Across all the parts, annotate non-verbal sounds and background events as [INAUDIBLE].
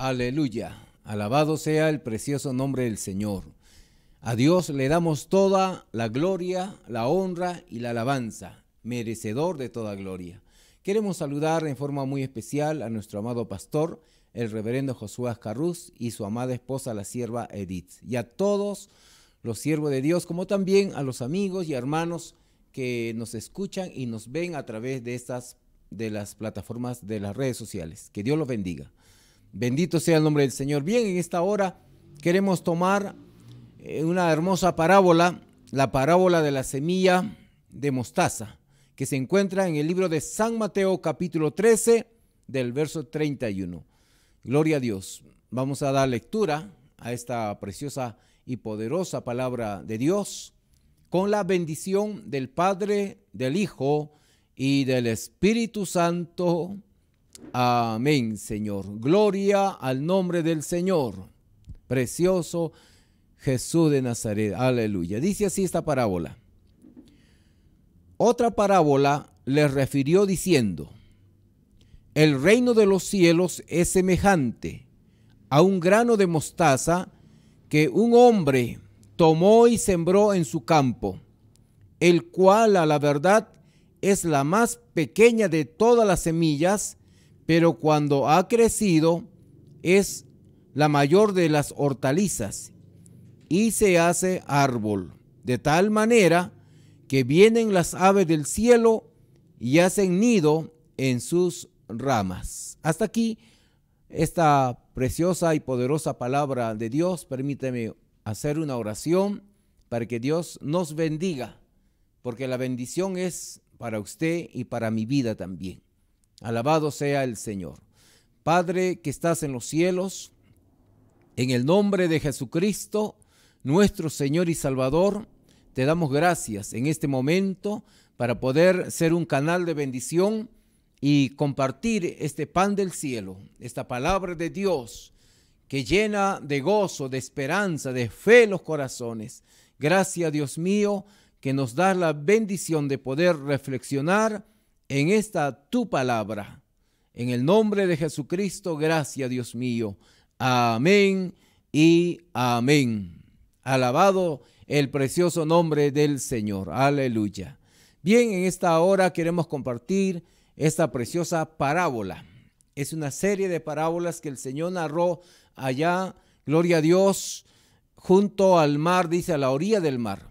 Aleluya. Alabado sea el precioso nombre del Señor. A Dios le damos toda la gloria, la honra y la alabanza, merecedor de toda gloria. Queremos saludar en forma muy especial a nuestro amado pastor, el reverendo Josué Carruz y su amada esposa, la sierva Edith, y a todos los siervos de Dios, como también a los amigos y hermanos que nos escuchan y nos ven a través de estas de las plataformas de las redes sociales. Que Dios los bendiga. Bendito sea el nombre del Señor. Bien, en esta hora queremos tomar eh, una hermosa parábola, la parábola de la semilla de mostaza, que se encuentra en el libro de San Mateo capítulo 13 del verso 31. Gloria a Dios. Vamos a dar lectura a esta preciosa y poderosa palabra de Dios con la bendición del Padre, del Hijo y del Espíritu Santo. Amén, Señor. Gloria al nombre del Señor. Precioso Jesús de Nazaret. Aleluya. Dice así esta parábola. Otra parábola le refirió diciendo, el reino de los cielos es semejante a un grano de mostaza que un hombre tomó y sembró en su campo, el cual a la verdad es la más pequeña de todas las semillas, pero cuando ha crecido es la mayor de las hortalizas y se hace árbol, de tal manera que vienen las aves del cielo y hacen nido en sus ramas. Hasta aquí esta preciosa y poderosa palabra de Dios. Permíteme hacer una oración para que Dios nos bendiga, porque la bendición es para usted y para mi vida también. Alabado sea el Señor. Padre que estás en los cielos, en el nombre de Jesucristo, nuestro Señor y Salvador, te damos gracias en este momento para poder ser un canal de bendición y compartir este pan del cielo, esta palabra de Dios que llena de gozo, de esperanza, de fe los corazones. Gracias Dios mío que nos da la bendición de poder reflexionar en esta tu palabra. En el nombre de Jesucristo, gracias Dios mío. Amén y amén. Alabado el precioso nombre del Señor. Aleluya. Bien, en esta hora queremos compartir esta preciosa parábola. Es una serie de parábolas que el Señor narró allá, gloria a Dios, junto al mar, dice a la orilla del mar.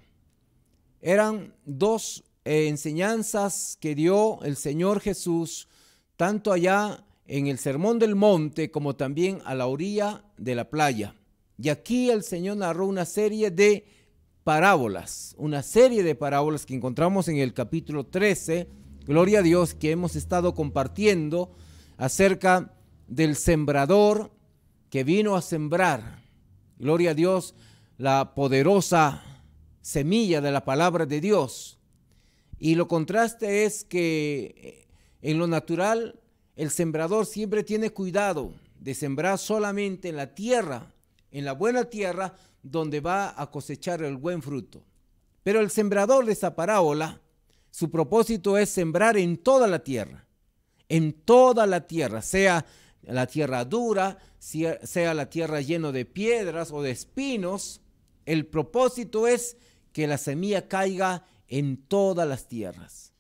Eran dos eh, enseñanzas que dio el Señor Jesús, tanto allá en el Sermón del Monte como también a la orilla de la playa. Y aquí el Señor narró una serie de parábolas, una serie de parábolas que encontramos en el capítulo 13, gloria a Dios, que hemos estado compartiendo acerca del sembrador que vino a sembrar, gloria a Dios, la poderosa semilla de la palabra de Dios. Y lo contraste es que eh, en lo natural el sembrador siempre tiene cuidado de sembrar solamente en la tierra, en la buena tierra, donde va a cosechar el buen fruto. Pero el sembrador de esa parábola, su propósito es sembrar en toda la tierra, en toda la tierra, sea la tierra dura, sea la tierra llena de piedras o de espinos. El propósito es que la semilla caiga en todas las tierras.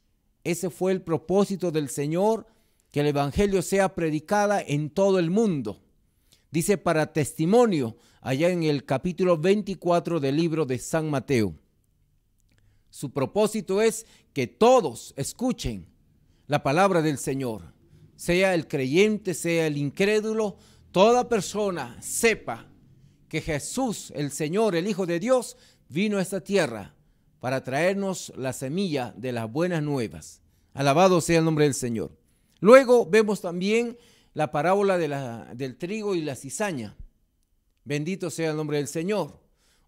Ese fue el propósito del Señor, que el Evangelio sea predicada en todo el mundo. Dice para testimonio allá en el capítulo 24 del libro de San Mateo. Su propósito es que todos escuchen la palabra del Señor, sea el creyente, sea el incrédulo, toda persona sepa que Jesús, el Señor, el Hijo de Dios, vino a esta tierra para traernos la semilla de las buenas nuevas. Alabado sea el nombre del Señor. Luego vemos también la parábola del trigo y la cizaña. Bendito sea el nombre del Señor.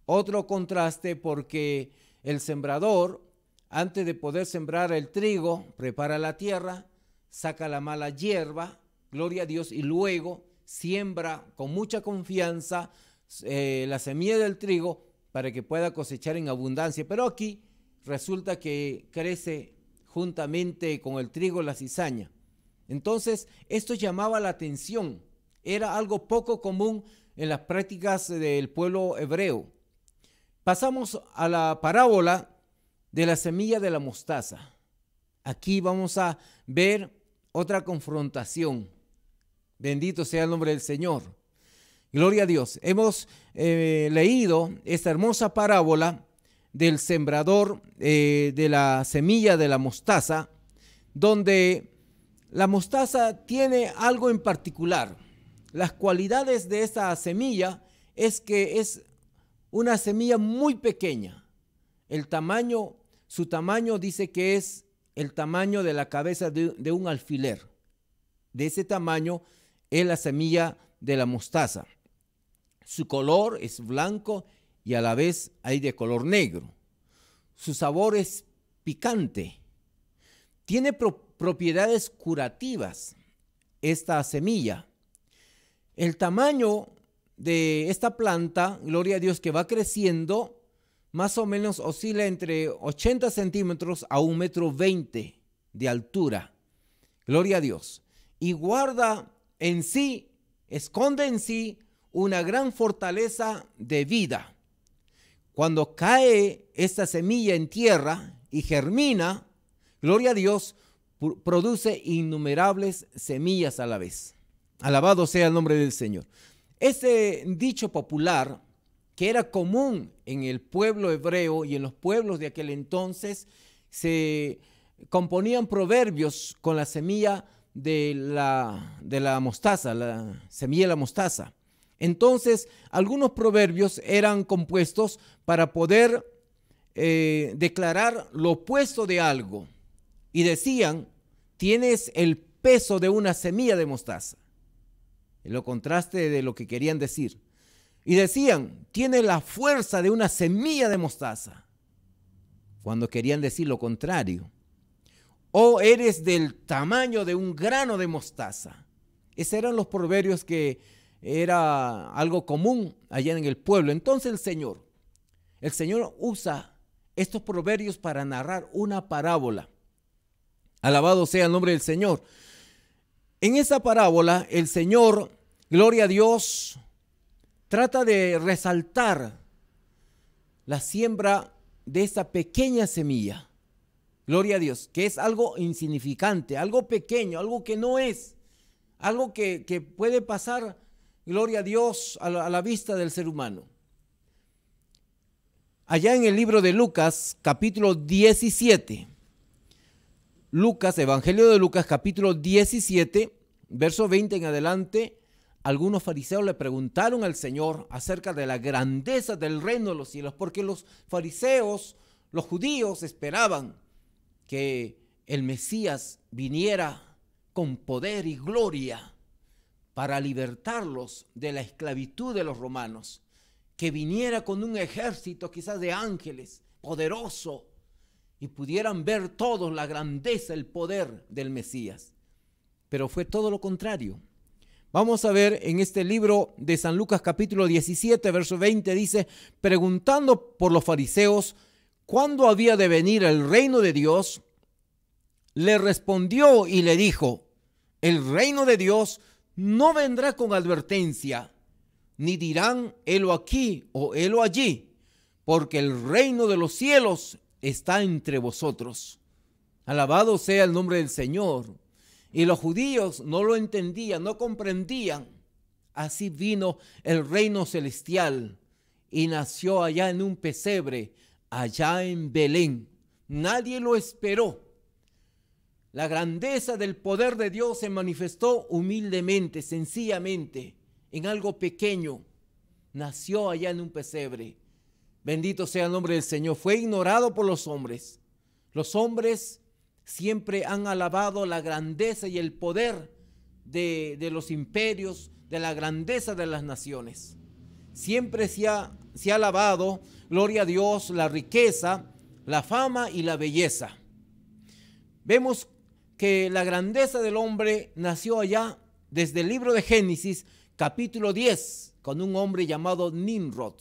Otro contraste porque el sembrador, antes de poder sembrar el trigo, prepara la tierra, saca la mala hierba, gloria a Dios, y luego siembra con mucha confianza eh, la semilla del trigo para que pueda cosechar en abundancia. Pero aquí resulta que crece juntamente con el trigo la cizaña. Entonces, esto llamaba la atención. Era algo poco común en las prácticas del pueblo hebreo. Pasamos a la parábola de la semilla de la mostaza. Aquí vamos a ver otra confrontación. Bendito sea el nombre del Señor. Gloria a Dios. Hemos eh, leído esta hermosa parábola del sembrador eh, de la semilla de la mostaza, donde la mostaza tiene algo en particular. Las cualidades de esta semilla es que es una semilla muy pequeña. El tamaño, su tamaño dice que es el tamaño de la cabeza de un alfiler. De ese tamaño es la semilla de la mostaza. Su color es blanco y a la vez hay de color negro. Su sabor es picante. Tiene propiedades curativas esta semilla. El tamaño de esta planta, gloria a Dios, que va creciendo, más o menos oscila entre 80 centímetros a un metro de altura. Gloria a Dios. Y guarda en sí, esconde en sí una gran fortaleza de vida. Cuando cae esta semilla en tierra y germina, gloria a Dios, produce innumerables semillas a la vez. Alabado sea el nombre del Señor. Ese dicho popular, que era común en el pueblo hebreo y en los pueblos de aquel entonces, se componían proverbios con la semilla de la, de la mostaza, la semilla de la mostaza. Entonces, algunos proverbios eran compuestos para poder eh, declarar lo opuesto de algo. Y decían, tienes el peso de una semilla de mostaza. En lo contraste de lo que querían decir. Y decían, tienes la fuerza de una semilla de mostaza. Cuando querían decir lo contrario. O eres del tamaño de un grano de mostaza. Esos eran los proverbios que era algo común allá en el pueblo. Entonces el Señor, el Señor usa estos proverbios para narrar una parábola. Alabado sea el nombre del Señor. En esa parábola, el Señor, gloria a Dios, trata de resaltar la siembra de esa pequeña semilla. Gloria a Dios, que es algo insignificante, algo pequeño, algo que no es, algo que, que puede pasar Gloria a Dios a la, vista del ser humano. Allá en el libro de Lucas, capítulo 17. Lucas, Evangelio de Lucas, capítulo 17, verso 20 en adelante, algunos fariseos le preguntaron al Señor acerca de la grandeza del reino de los cielos, porque los fariseos, los judíos, esperaban que el Mesías viniera con poder y gloria para libertarlos de la esclavitud de los romanos, que viniera con un ejército quizás de ángeles poderoso y pudieran ver todos la grandeza, el poder del Mesías. Pero fue todo lo contrario. Vamos a ver en este libro de San Lucas capítulo 17, verso 20, dice, preguntando por los fariseos, ¿cuándo había de venir el reino de Dios? Le respondió y le dijo, el reino de Dios no vendrá con advertencia, ni dirán, helo aquí o helo allí, porque el reino de los cielos está entre vosotros. Alabado sea el nombre del Señor. Y los judíos no lo entendían, no comprendían. Así vino el reino celestial y nació allá en un pesebre, allá en Belén. Nadie lo esperó. La grandeza del poder de Dios se manifestó humildemente, sencillamente, en algo pequeño. Nació allá en un pesebre. Bendito sea el nombre del Señor. Fue ignorado por los hombres. Los hombres siempre han alabado la grandeza y el poder de, los imperios, de la grandeza de las naciones. Siempre se ha, se ha alabado, gloria a Dios, la riqueza, la fama y la belleza. Vemos que la grandeza del hombre nació allá desde el libro de Génesis, capítulo 10, con un hombre llamado Nimrod.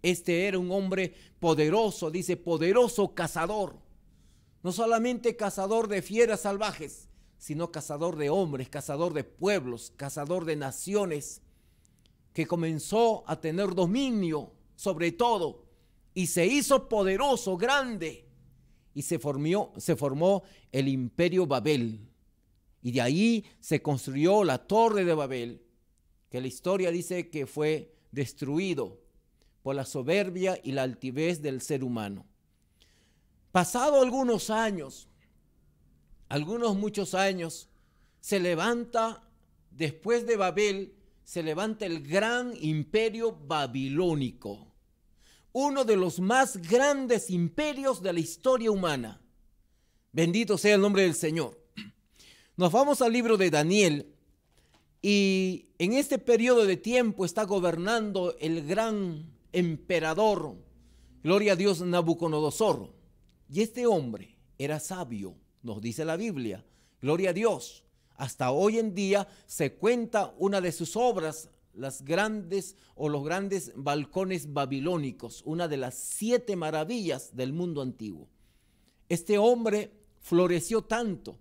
Este era un hombre poderoso, dice, poderoso cazador. No solamente cazador de fieras salvajes, sino cazador de hombres, cazador de pueblos, cazador de naciones, que comenzó a tener dominio sobre todo y se hizo poderoso, grande y se, formó el imperio Babel. Y de ahí se construyó la torre de Babel, que la historia dice que fue destruido por la soberbia y la altivez del ser humano. Pasado algunos años, algunos muchos años, se levanta, después de Babel, se levanta el gran imperio babilónico uno de los más grandes imperios de la historia humana. Bendito sea el nombre del Señor. Nos vamos al libro de Daniel y en este periodo de tiempo está gobernando el gran emperador, gloria a Dios, Nabucodonosor. Y este hombre era sabio, nos dice la Biblia, gloria a Dios. Hasta hoy en día se cuenta una de sus obras las grandes o los grandes balcones babilónicos, una de las siete maravillas del mundo antiguo. Este hombre floreció tanto.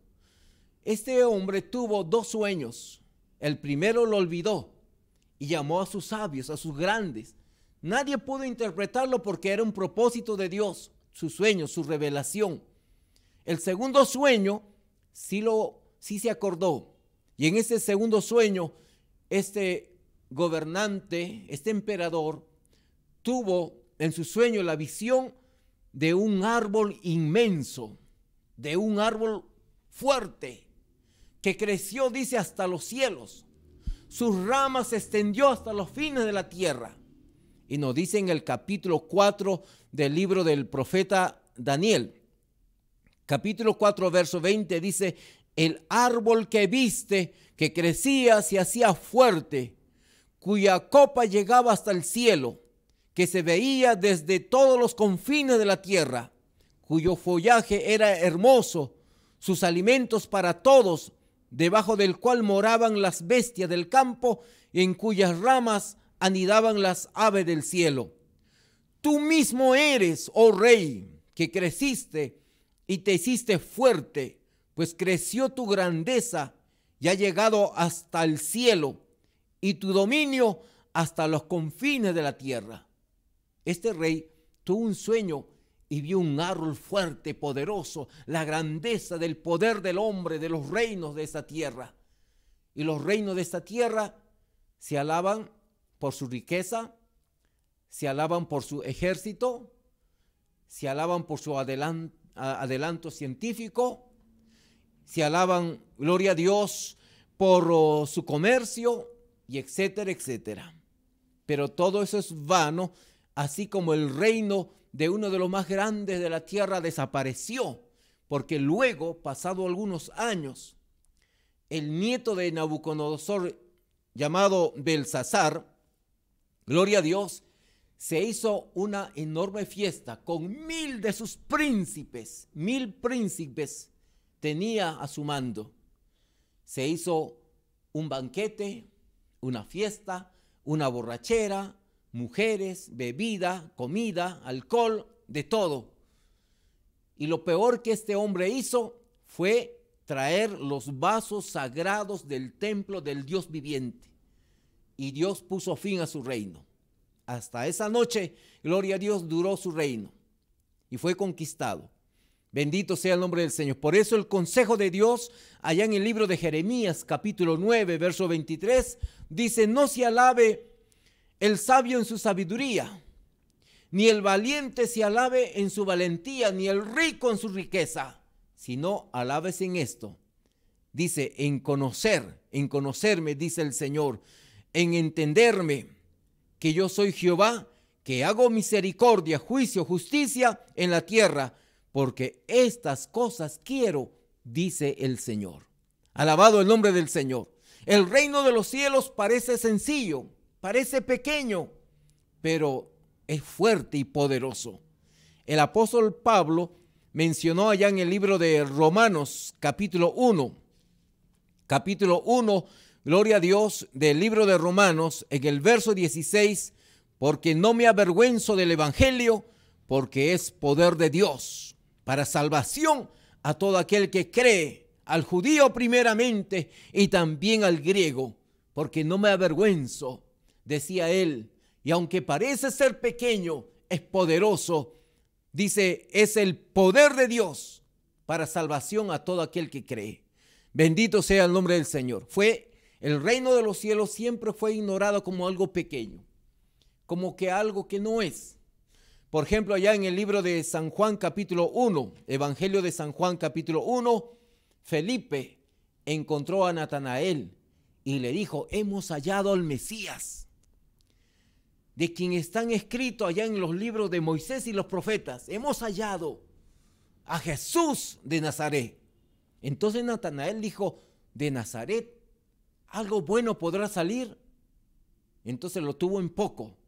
Este hombre tuvo dos sueños. El primero lo olvidó y llamó a sus sabios, a sus grandes. Nadie pudo interpretarlo porque era un propósito de Dios, su sueño, su revelación. El segundo sueño sí lo sí se acordó. Y en ese segundo sueño este gobernante, este emperador, tuvo en su sueño la visión de un árbol inmenso, de un árbol fuerte, que creció, dice, hasta los cielos. Sus ramas se extendió hasta los fines de la tierra. Y nos dice en el capítulo 4 del libro del profeta Daniel, capítulo 4, verso 20, dice, el árbol que viste, que crecía, se hacía fuerte cuya copa llegaba hasta el cielo, que se veía desde todos los confines de la tierra, cuyo follaje era hermoso, sus alimentos para todos, debajo del cual moraban las bestias del campo, en cuyas ramas anidaban las aves del cielo. Tú mismo eres, oh rey, que creciste y te hiciste fuerte, pues creció tu grandeza y ha llegado hasta el cielo y tu dominio hasta los confines de la tierra. Este rey tuvo un sueño y vio un árbol fuerte, poderoso, la grandeza del poder del hombre, de los reinos de esta tierra. Y los reinos de esta tierra se alaban por su riqueza, se alaban por su ejército, se alaban por su adelanto, científico, se alaban, gloria a Dios, por oh, su comercio, y etcétera, etcétera. Pero todo eso es vano, así como el reino de uno de los más grandes de la tierra desapareció, porque luego, pasado algunos años, el nieto de Nabucodonosor, llamado Belsasar, gloria a Dios, se hizo una enorme fiesta con mil de sus príncipes, mil príncipes tenía a su mando. Se hizo un banquete, una fiesta, una borrachera, mujeres, bebida, comida, alcohol, de todo. Y lo peor que este hombre hizo fue traer los vasos sagrados del templo del Dios viviente. Y Dios puso fin a su reino. Hasta esa noche, gloria a Dios, duró su reino y fue conquistado. Bendito sea el nombre del Señor. Por eso el consejo de Dios, allá en el libro de Jeremías, capítulo 9, verso 23, dice, no se alabe el sabio en su sabiduría, ni el valiente se alabe en su valentía, ni el rico en su riqueza, sino alabes en esto. Dice, en conocer, en conocerme, dice el Señor, en entenderme que yo soy Jehová, que hago misericordia, juicio, justicia en la tierra porque estas cosas quiero, dice el Señor. Alabado el nombre del Señor. El reino de los cielos parece sencillo, parece pequeño, pero es fuerte y poderoso. El apóstol Pablo mencionó allá en el libro de Romanos capítulo 1, capítulo 1, gloria a Dios, del libro de Romanos, en el verso 16, porque no me avergüenzo del Evangelio, porque es poder de Dios para salvación a todo aquel que cree, al judío primeramente y también al griego, porque no me avergüenzo, decía él, y aunque parece ser pequeño, es poderoso, dice, es el poder de Dios para salvación a todo aquel que cree. Bendito sea el nombre del Señor. Fue el reino de los cielos siempre fue ignorado como algo pequeño, como que algo que no es. Por ejemplo, allá en el libro de San Juan capítulo 1, Evangelio de San Juan capítulo 1, Felipe encontró a Natanael y le dijo, hemos hallado al Mesías, de quien están escritos allá en los libros de Moisés y los profetas, hemos hallado a Jesús de Nazaret. Entonces Natanael dijo, de Nazaret, ¿algo bueno podrá salir? Entonces lo tuvo en poco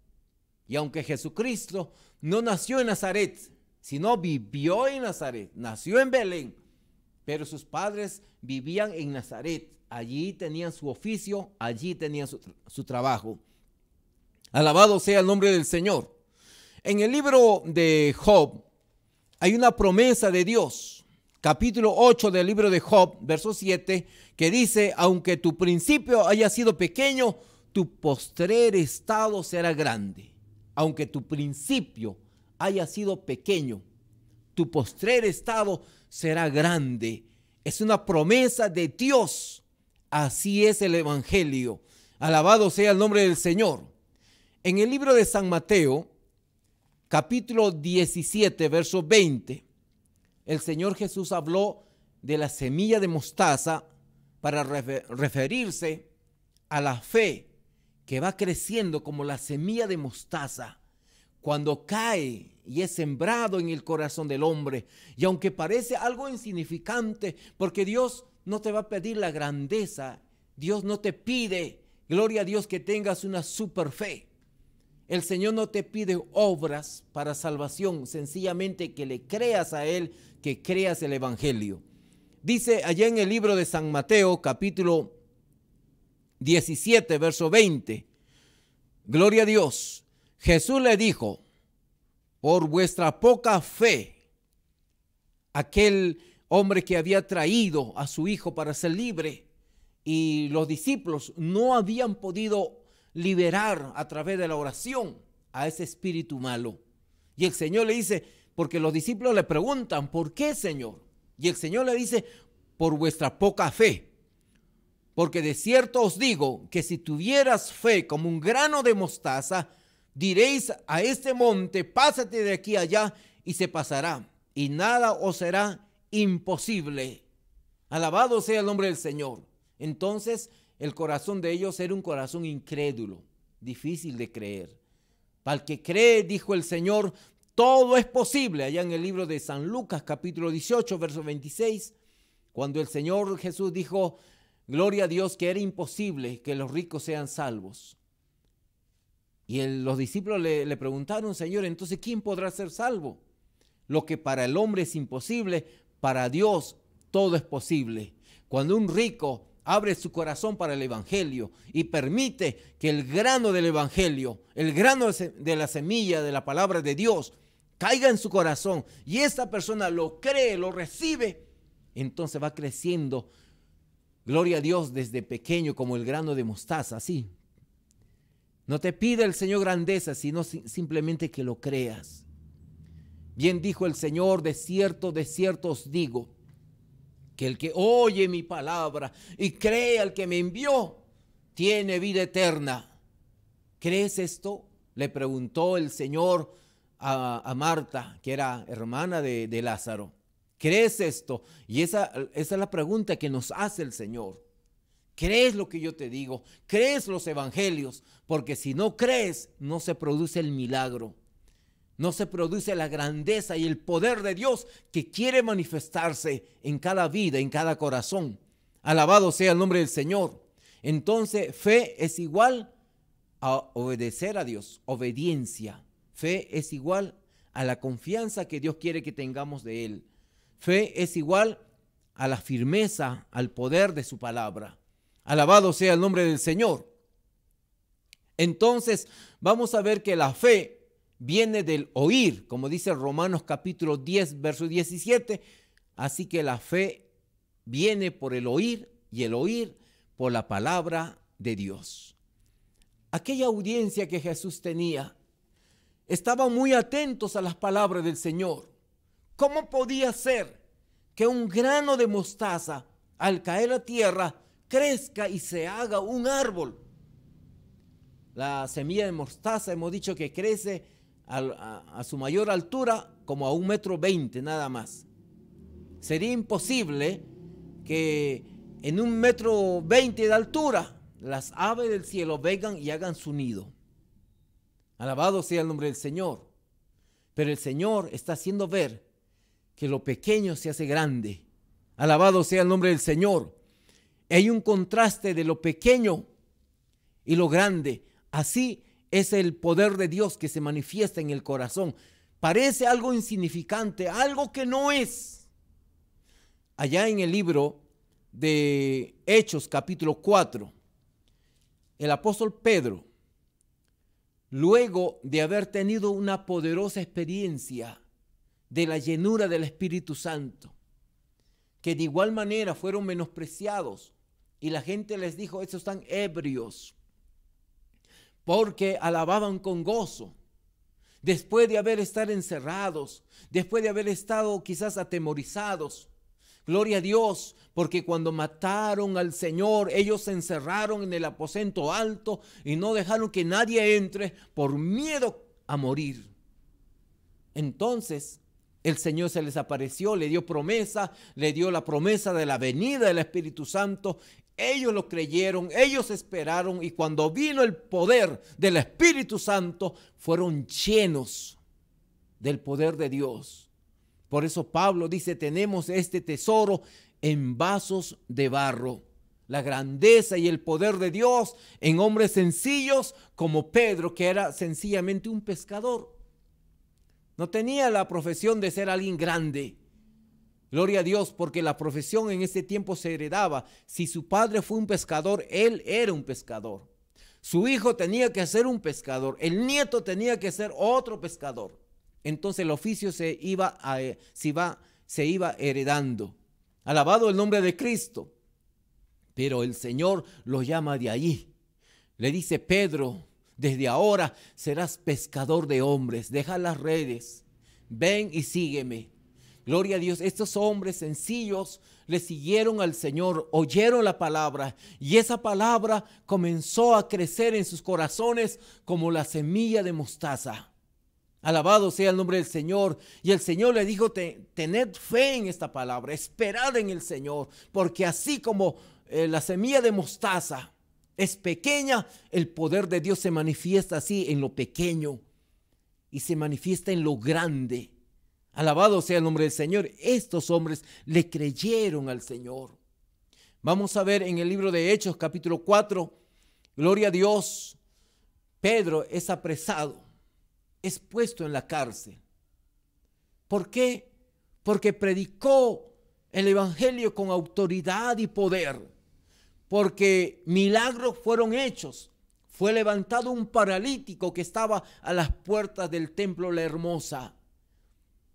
y aunque Jesucristo no nació en Nazaret, sino vivió en Nazaret, nació en Belén, pero sus padres vivían en Nazaret, allí tenían su oficio, allí tenían su, trabajo. Alabado sea el nombre del Señor. En el libro de Job hay una promesa de Dios, capítulo 8 del libro de Job, verso 7, que dice, aunque tu principio haya sido pequeño, tu postrer estado será grande aunque tu principio haya sido pequeño, tu postrer estado será grande. Es una promesa de Dios. Así es el Evangelio. Alabado sea el nombre del Señor. En el libro de San Mateo, capítulo 17, verso 20, el Señor Jesús habló de la semilla de mostaza para referirse a la fe que va creciendo como la semilla de mostaza, cuando cae y es sembrado en el corazón del hombre, y aunque parece algo insignificante, porque Dios no te va a pedir la grandeza, Dios no te pide, gloria a Dios, que tengas una super fe. El Señor no te pide obras para salvación, sencillamente que le creas a Él, que creas el Evangelio. Dice allá en el libro de San Mateo, capítulo 17, verso 20. Gloria a Dios. Jesús le dijo, por vuestra poca fe, aquel hombre que había traído a su hijo para ser libre y los discípulos no habían podido liberar a través de la oración a ese espíritu malo. Y el Señor le dice, porque los discípulos le preguntan, ¿por qué, Señor? Y el Señor le dice, por vuestra poca fe. Porque de cierto os digo que si tuvieras fe como un grano de mostaza, diréis a este monte, pásate de aquí allá, y se pasará, y nada os será imposible. Alabado sea el nombre del Señor. Entonces el corazón de ellos era un corazón incrédulo, difícil de creer. Para el que cree, dijo el Señor, todo es posible. Allá en el libro de San Lucas capítulo 18, verso 26, cuando el Señor Jesús dijo, Gloria a Dios que era imposible que los ricos sean salvos. Y los discípulos le, preguntaron, Señor, entonces, ¿quién podrá ser salvo? Lo que para el hombre es imposible, para Dios todo es posible. Cuando un rico abre su corazón para el Evangelio y permite que el grano del Evangelio, el grano de la semilla de la palabra de Dios, caiga en su corazón y esta persona lo cree, lo recibe, entonces va creciendo Gloria a Dios desde pequeño como el grano de mostaza, así. No te pide el Señor grandeza, sino simplemente que lo creas. Bien dijo el Señor, de cierto, de cierto os digo, que el que oye mi palabra y cree al que me envió, tiene vida eterna. ¿Crees esto? Le preguntó el Señor a, Marta, que era hermana de Lázaro. ¿Crees esto? Y esa, es la pregunta que nos hace el Señor. ¿Crees lo que yo te digo? ¿Crees los evangelios? Porque si no crees, no se produce el milagro. No se produce la grandeza y el poder de Dios que quiere manifestarse en cada vida, en cada corazón. Alabado sea el nombre del Señor. Entonces, fe es igual a obedecer a Dios, obediencia. Fe es igual a la confianza que Dios quiere que tengamos de Él. Fe es igual a la firmeza, al poder de su palabra. Alabado sea el nombre del Señor. Entonces, vamos a ver que la fe viene del oír, como dice Romanos capítulo 10, verso 17. Así que la fe viene por el oír y el oír por la palabra de Dios. Aquella audiencia que Jesús tenía, estaba muy atentos a las palabras del Señor. ¿Cómo podía ser que un grano de mostaza, al caer a tierra, crezca y se haga un árbol? La semilla de mostaza, hemos dicho que crece a, a su mayor altura como a un metro veinte nada más. Sería imposible que en un metro veinte de altura las aves del cielo vengan y hagan su nido. Alabado sea el nombre del Señor. Pero el Señor está haciendo ver que lo pequeño se hace grande. Alabado sea el nombre del Señor. Hay un contraste de lo pequeño y lo grande. Así es el poder de Dios que se manifiesta en el corazón. Parece algo insignificante, algo que no es. Allá en el libro de Hechos capítulo 4, el apóstol Pedro, luego de haber tenido una poderosa experiencia de la llenura del Espíritu Santo, que de igual manera fueron menospreciados y la gente les dijo, estos están ebrios, porque alababan con gozo. Después de haber estado encerrados, después de haber estado quizás atemorizados, Gloria a Dios, porque cuando mataron al Señor, ellos se encerraron en el aposento alto y no dejaron que nadie entre por miedo a morir. Entonces, el Señor se les apareció, le dio promesa, le dio la promesa de la venida del Espíritu Santo. Ellos lo creyeron, ellos esperaron y cuando vino el poder del Espíritu Santo, fueron llenos del poder de Dios. Por eso Pablo dice, tenemos este tesoro en vasos de barro. La grandeza y el poder de Dios en hombres sencillos como Pedro, que era sencillamente un pescador. No tenía la profesión de ser alguien grande. Gloria a Dios, porque la profesión en ese tiempo se heredaba. Si su padre fue un pescador, él era un pescador. Su hijo tenía que ser un pescador. El nieto tenía que ser otro pescador. Entonces el oficio se iba, eh, se iba heredando. Alabado el nombre de Cristo. Pero el Señor lo llama de allí. Le dice, Pedro, desde ahora serás pescador de hombres. Deja las redes. Ven y sígueme. Gloria a Dios. Estos hombres sencillos le siguieron al Señor, oyeron la palabra y esa palabra comenzó a crecer en sus corazones como la semilla de mostaza. Alabado sea el nombre del Señor. Y el Señor le dijo, tened fe en esta palabra, esperad en el Señor, porque así como eh, la semilla de mostaza, es pequeña, el poder de Dios se manifiesta así en lo pequeño y se manifiesta en lo grande. Alabado sea el nombre del Señor. Estos hombres le creyeron al Señor. Vamos a ver en el libro de Hechos capítulo 4, gloria a Dios, Pedro es apresado, es puesto en la cárcel. ¿Por qué? Porque predicó el Evangelio con autoridad y poder porque milagros fueron hechos. Fue levantado un paralítico que estaba a las puertas del templo La Hermosa.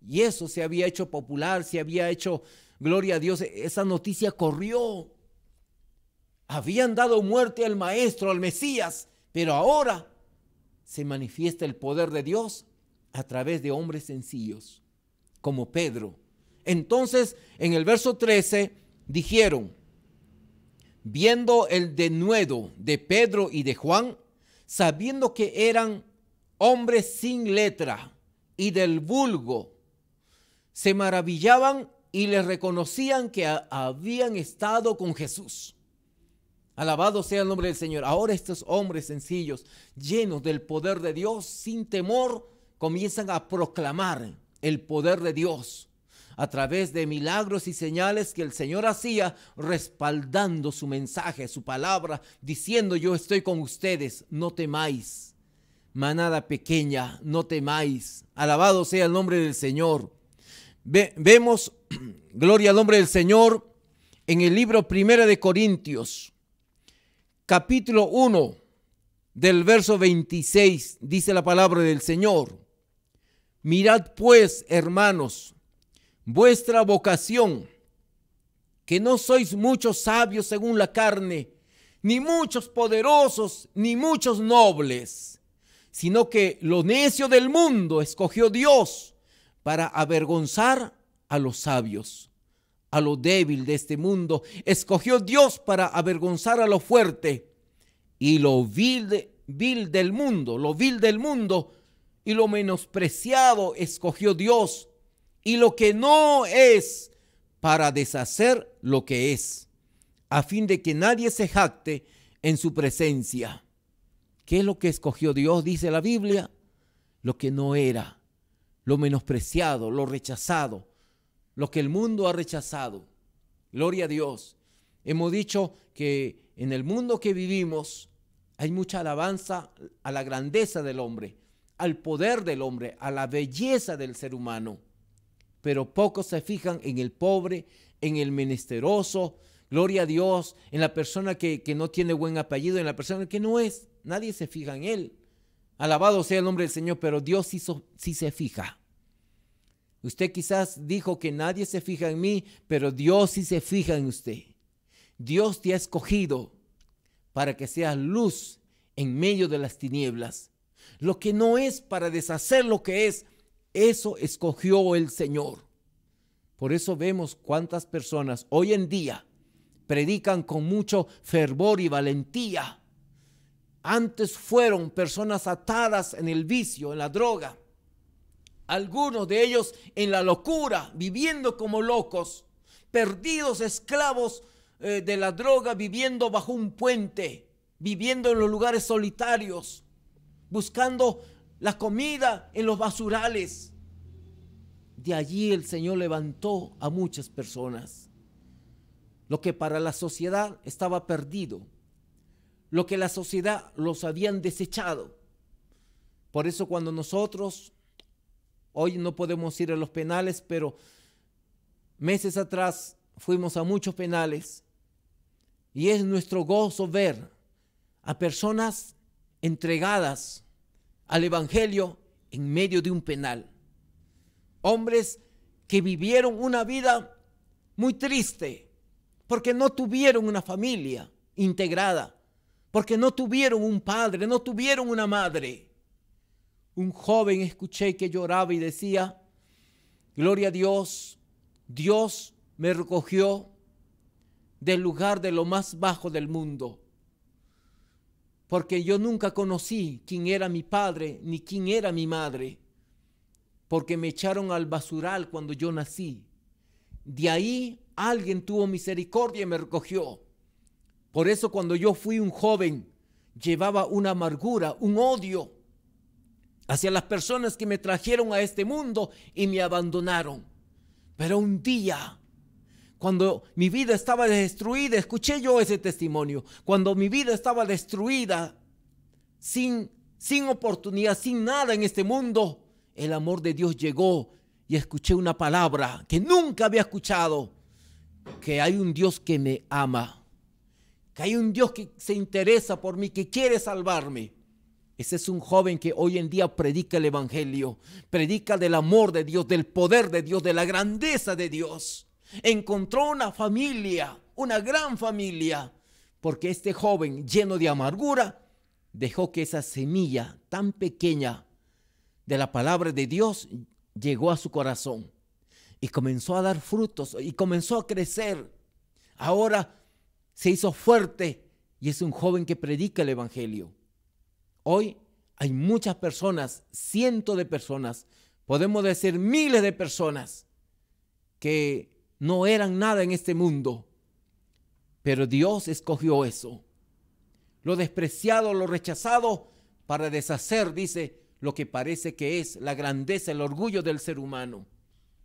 Y eso se había hecho popular, se había hecho, gloria a Dios, esa noticia corrió. Habían dado muerte al maestro, al Mesías, pero ahora se manifiesta el poder de Dios a través de hombres sencillos, como Pedro. Entonces, en el verso 13, dijeron, viendo el denuedo de Pedro y de Juan, sabiendo que eran hombres sin letra y del vulgo, se maravillaban y les reconocían que habían estado con Jesús. Alabado sea el nombre del Señor. Ahora estos hombres sencillos, llenos del poder de Dios, sin temor, comienzan a proclamar el poder de Dios a través de milagros y señales que el Señor hacía, respaldando su mensaje, su palabra, diciendo, yo estoy con ustedes, no temáis. Manada pequeña, no temáis. Alabado sea el nombre del Señor. vemos, [CLEARS THROAT] gloria al nombre del Señor, en el libro Primera de Corintios, capítulo 1, del verso 26, dice la palabra del Señor. Mirad pues, hermanos, vuestra vocación, que no sois muchos sabios según la carne, ni muchos poderosos, ni muchos nobles, sino que lo necio del mundo escogió Dios para avergonzar a los sabios, a lo débil de este mundo, escogió Dios para avergonzar a lo fuerte y lo vil, vil del mundo, lo vil del mundo y lo menospreciado escogió Dios y lo que no es para deshacer lo que es, a fin de que nadie se jacte en su presencia. ¿Qué es lo que escogió Dios? Dice la Biblia, lo que no era, lo menospreciado, lo rechazado, lo que el mundo ha rechazado. Gloria a Dios. Hemos dicho que en el mundo que vivimos hay mucha alabanza a la grandeza del hombre, al poder del hombre, a la belleza del ser humano pero pocos se fijan en el pobre, en el menesteroso, gloria a Dios, en la persona que, no tiene buen apellido, en la persona que no es. Nadie se fija en él. Alabado sea el nombre del Señor, pero Dios sí, se fija. Usted quizás dijo que nadie se fija en mí, pero Dios sí se fija en usted. Dios te ha escogido para que seas luz en medio de las tinieblas. Lo que no es para deshacer lo que es, eso escogió el Señor. Por eso vemos cuántas personas hoy en día predican con mucho fervor y valentía. Antes fueron personas atadas en el vicio, en la droga. Algunos de ellos en la locura, viviendo como locos, perdidos esclavos eh, de la droga, viviendo bajo un puente, viviendo en los lugares solitarios, buscando la comida en los basurales. De allí el Señor levantó a muchas personas. Lo que para la sociedad estaba perdido, lo que la sociedad los habían desechado. Por eso cuando nosotros, hoy no podemos ir a los penales, pero meses atrás fuimos a muchos penales y es nuestro gozo ver a personas entregadas al Evangelio en medio de un penal. Hombres que vivieron una vida muy triste porque no tuvieron una familia integrada, porque no tuvieron un padre, no tuvieron una madre. Un joven escuché que lloraba y decía, gloria a Dios, Dios me recogió del lugar de lo más bajo del mundo porque yo nunca conocí quién era mi padre ni quién era mi madre, porque me echaron al basural cuando yo nací. De ahí alguien tuvo misericordia y me recogió. Por eso cuando yo fui un joven, llevaba una amargura, un odio hacia las personas que me trajeron a este mundo y me abandonaron. Pero un día cuando mi vida estaba destruida, escuché yo ese testimonio. Cuando mi vida estaba destruida, sin, sin oportunidad, sin nada en este mundo, el amor de Dios llegó y escuché una palabra que nunca había escuchado, que hay un Dios que me ama, que hay un Dios que se interesa por mí, que quiere salvarme. Ese es un joven que hoy en día predica el Evangelio, predica del amor de Dios, del poder de Dios, de la grandeza de Dios. Encontró una familia, una gran familia, porque este joven lleno de amargura dejó que esa semilla tan pequeña de la palabra de Dios llegó a su corazón y comenzó a dar frutos y comenzó a crecer. Ahora se hizo fuerte y es un joven que predica el Evangelio. Hoy hay muchas personas, cientos de personas, podemos decir miles de personas, que no eran nada en este mundo. Pero Dios escogió eso. Lo despreciado, lo rechazado, para deshacer, dice, lo que parece que es la grandeza, el orgullo del ser humano.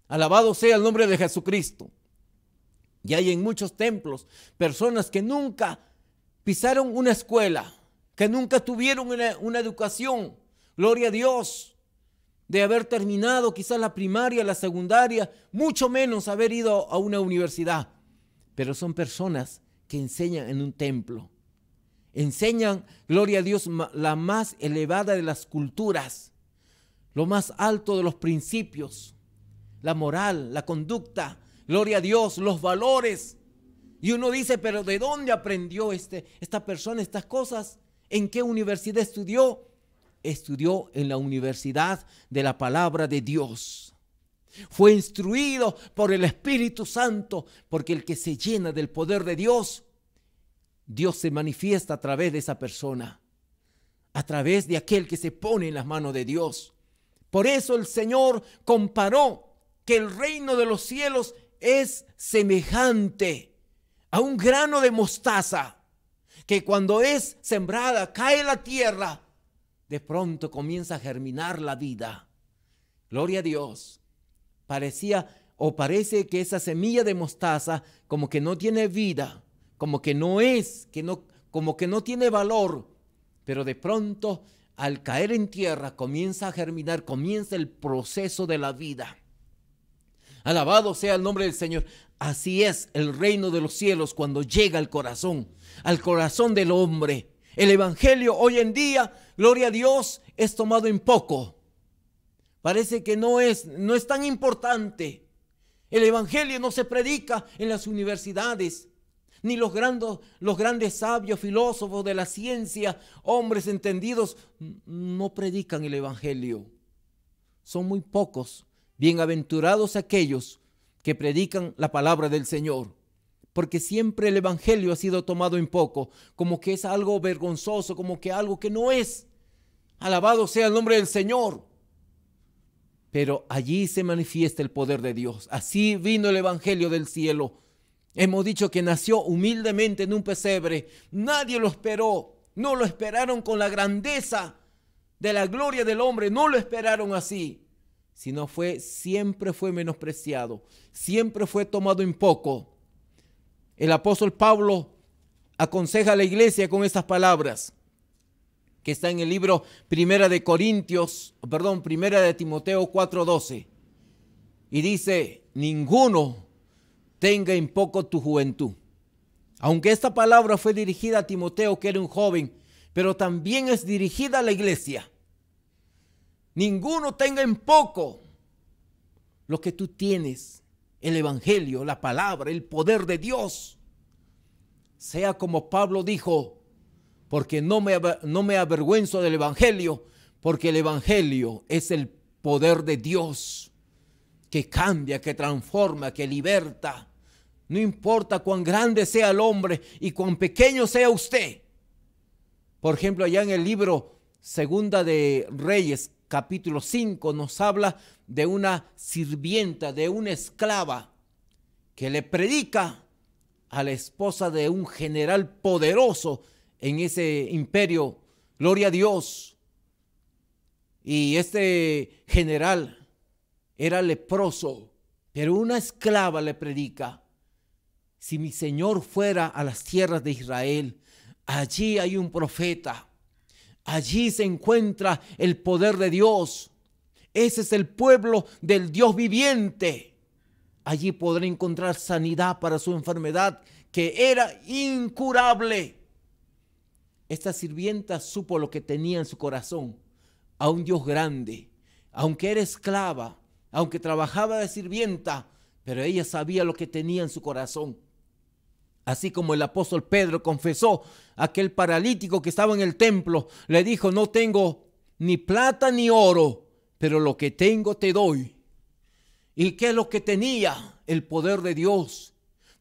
Alabado sea el nombre de Jesucristo. Y hay en muchos templos personas que nunca pisaron una escuela, que nunca tuvieron una, educación. Gloria a Dios de haber terminado quizás la primaria, la secundaria, mucho menos haber ido a una universidad. Pero son personas que enseñan en un templo. Enseñan, gloria a Dios, la más elevada de las culturas, lo más alto de los principios, la moral, la conducta, gloria a Dios, los valores. Y uno dice, pero ¿de dónde aprendió este, esta persona estas cosas? ¿En qué universidad estudió? estudió en la universidad de la palabra de Dios. Fue instruido por el Espíritu Santo, porque el que se llena del poder de Dios, Dios se manifiesta a través de esa persona, a través de aquel que se pone en las manos de Dios. Por eso el Señor comparó que el reino de los cielos es semejante a un grano de mostaza, que cuando es sembrada cae la tierra de pronto comienza a germinar la vida. Gloria a Dios. Parecía o parece que esa semilla de mostaza como que no tiene vida, como que no es, que no, como que no tiene valor, pero de pronto al caer en tierra comienza a germinar, comienza el proceso de la vida. Alabado sea el nombre del Señor. Así es el reino de los cielos cuando llega al corazón, al corazón del hombre. El Evangelio hoy en día, gloria a Dios, es tomado en poco. Parece que no es, no es tan importante. El Evangelio no se predica en las universidades, ni los grandes, los grandes sabios, filósofos de la ciencia, hombres entendidos, no predican el Evangelio. Son muy pocos. Bienaventurados aquellos que predican la palabra del Señor porque siempre el Evangelio ha sido tomado en poco, como que es algo vergonzoso, como que algo que no es. Alabado sea el nombre del Señor. Pero allí se manifiesta el poder de Dios. Así vino el Evangelio del cielo. Hemos dicho que nació humildemente en un pesebre. Nadie lo esperó. No lo esperaron con la grandeza de la gloria del hombre. No lo esperaron así. Sino fue, siempre fue menospreciado. Siempre fue tomado en poco el apóstol Pablo aconseja a la iglesia con estas palabras que está en el libro Primera de Corintios, perdón, Primera de Timoteo 4:12. Y dice, "Ninguno tenga en poco tu juventud." Aunque esta palabra fue dirigida a Timoteo, que era un joven, pero también es dirigida a la iglesia. Ninguno tenga en poco lo que tú tienes el Evangelio, la palabra, el poder de Dios. Sea como Pablo dijo, porque no me, no me avergüenzo del Evangelio, porque el Evangelio es el poder de Dios que cambia, que transforma, que liberta. No importa cuán grande sea el hombre y cuán pequeño sea usted. Por ejemplo, allá en el libro Segunda de Reyes, capítulo 5, nos habla de una sirvienta, de una esclava, que le predica a la esposa de un general poderoso en ese imperio. Gloria a Dios. Y este general era leproso, pero una esclava le predica. Si mi Señor fuera a las tierras de Israel, allí hay un profeta. Allí se encuentra el poder de Dios. Ese es el pueblo del Dios viviente. Allí podrá encontrar sanidad para su enfermedad que era incurable. Esta sirvienta supo lo que tenía en su corazón, a un Dios grande, aunque era esclava, aunque trabajaba de sirvienta, pero ella sabía lo que tenía en su corazón. Así como el apóstol Pedro confesó a aquel paralítico que estaba en el templo, le dijo, no tengo ni plata ni oro, pero lo que tengo te doy. ¿Y qué es lo que tenía? El poder de Dios.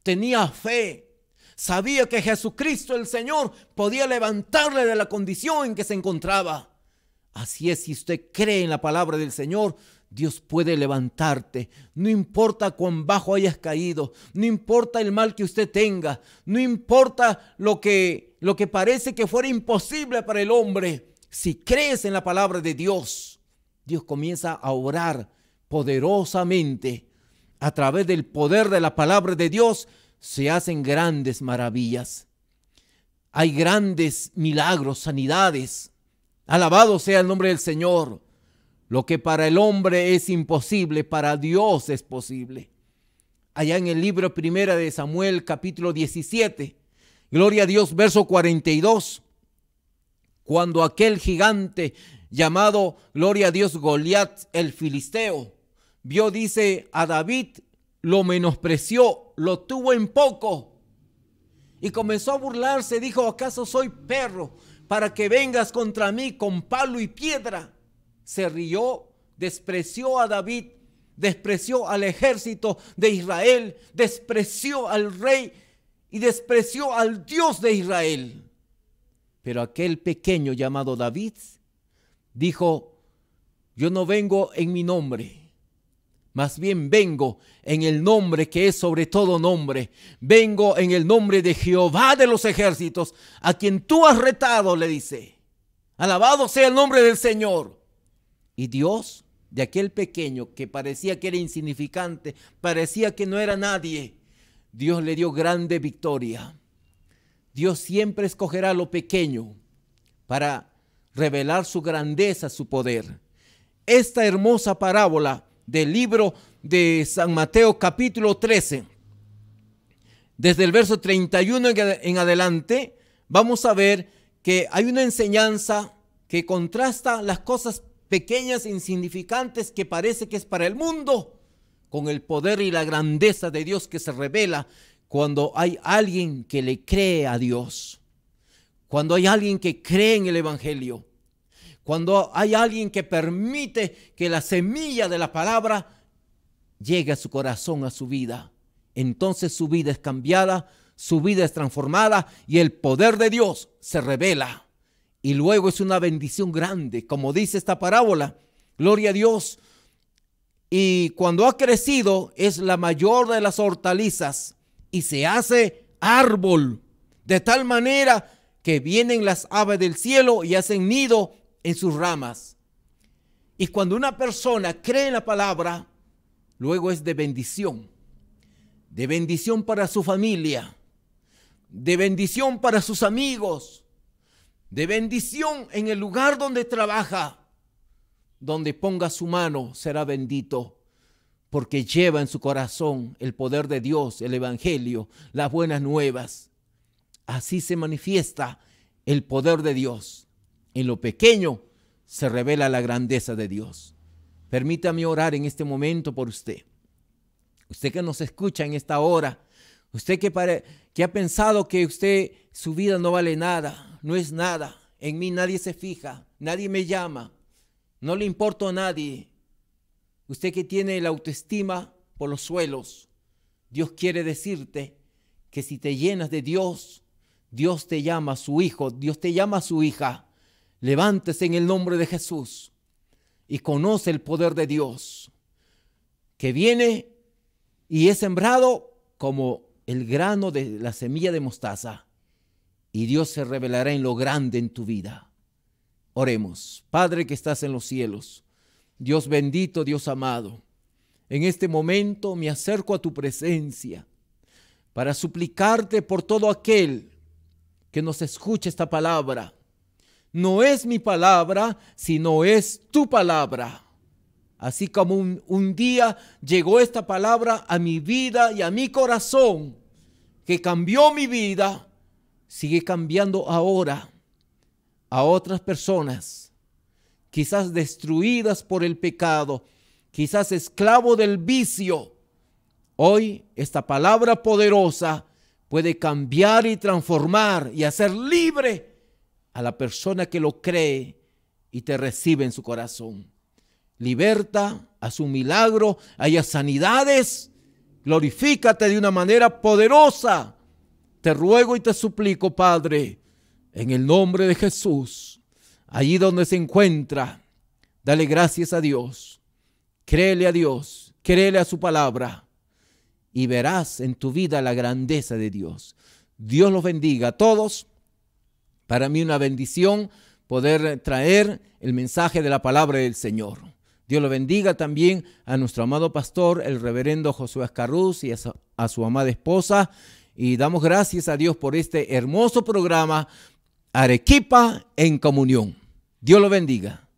Tenía fe. Sabía que Jesucristo el Señor podía levantarle de la condición en que se encontraba. Así es, si usted cree en la palabra del Señor, Dios puede levantarte. No importa cuán bajo hayas caído, no importa el mal que usted tenga, no importa lo que, lo que parece que fuera imposible para el hombre. Si crees en la palabra de Dios, Dios comienza a obrar poderosamente. A través del poder de la palabra de Dios se hacen grandes maravillas. Hay grandes milagros, sanidades. Alabado sea el nombre del Señor. Lo que para el hombre es imposible, para Dios es posible. Allá en el libro primera de Samuel, capítulo 17, gloria a Dios, verso 42. Cuando aquel gigante llamado, gloria a Dios, Goliat el Filisteo, vio, dice, a David, lo menospreció, lo tuvo en poco. Y comenzó a burlarse, dijo, ¿acaso soy perro para que vengas contra mí con palo y piedra? Se rió, despreció a David, despreció al ejército de Israel, despreció al rey y despreció al Dios de Israel. Pero aquel pequeño llamado David dijo, yo no vengo en mi nombre, más bien vengo en el nombre que es sobre todo nombre. Vengo en el nombre de Jehová de los ejércitos, a quien tú has retado, le dice. Alabado sea el nombre del Señor. Y Dios de aquel pequeño que parecía que era insignificante, parecía que no era nadie, Dios le dio grande victoria. Dios siempre escogerá lo pequeño para revelar su grandeza, su poder. Esta hermosa parábola del libro de San Mateo capítulo 13, desde el verso 31 en adelante, vamos a ver que hay una enseñanza que contrasta las cosas pequeñas, e insignificantes que parece que es para el mundo, con el poder y la grandeza de Dios que se revela cuando hay alguien que le cree a Dios cuando hay alguien que cree en el Evangelio, cuando hay alguien que permite que la semilla de la palabra llegue a su corazón, a su vida, entonces su vida es cambiada, su vida es transformada y el poder de Dios se revela. Y luego es una bendición grande, como dice esta parábola. Gloria a Dios. Y cuando ha crecido es la mayor de las hortalizas y se hace árbol. De tal manera que vienen las aves del cielo y hacen nido en sus ramas. Y cuando una persona cree en la palabra, luego es de bendición. De bendición para su familia, de bendición para sus amigos, de bendición en el lugar donde trabaja. Donde ponga su mano será bendito, porque lleva en su corazón el poder de Dios, el Evangelio, las buenas nuevas. Así se manifiesta el poder de Dios. En lo pequeño se revela la grandeza de Dios. Permítame orar en este momento por usted. Usted que nos escucha en esta hora. Usted que, pare, que ha pensado que usted, su vida no vale nada, no es nada. En mí nadie se fija, nadie me llama, no le importo a nadie. Usted que tiene la autoestima por los suelos, Dios quiere decirte que si te llenas de Dios, Dios te llama su hijo, Dios te llama a su hija. Levántese en el nombre de Jesús y conoce el poder de Dios que viene y es sembrado como el grano de la semilla de mostaza. Y Dios se revelará en lo grande en tu vida. Oremos, Padre que estás en los cielos, Dios bendito, Dios amado, en este momento me acerco a tu presencia para suplicarte por todo aquel que nos escuche esta palabra. No es mi palabra, sino es tu palabra. Así como un, día llegó esta palabra a mi vida y a mi corazón, que cambió mi vida, sigue cambiando ahora a otras personas, quizás destruidas por el pecado, quizás esclavo del vicio. Hoy esta palabra poderosa puede cambiar y transformar y hacer libre a la persona que lo cree y te recibe en su corazón. Liberta, a su milagro, haya sanidades, glorifícate de una manera poderosa. Te ruego y te suplico, Padre, en el nombre de Jesús, allí donde se encuentra, dale gracias a Dios, créele a Dios, créele a su palabra y verás en tu vida la grandeza de Dios. Dios los bendiga a todos. Para mí una bendición poder traer el mensaje de la palabra del Señor. Dios lo bendiga también a nuestro amado pastor, el reverendo Josué Escarruz y a su, amada esposa. Y damos gracias a Dios por este hermoso programa Arequipa en Comunión. Dios lo bendiga.